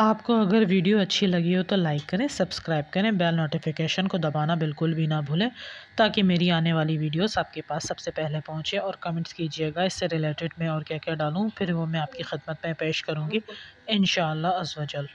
आपको अगर वीडियो अच्छी लगी हो तो लाइक करें सब्सक्राइब करें बेल नोटिफिकेशन को दबाना बिल्कुल भी ना भूलें ताकि मेरी आने वाली वीडियोस आपके पास सबसे पहले पहुंचे और कमेंट्स कीजिएगा इससे रिलेटेड मैं और क्या क्या डालूँ फिर वो मैं आपकी खदमत में पेश करूँगी इन शजल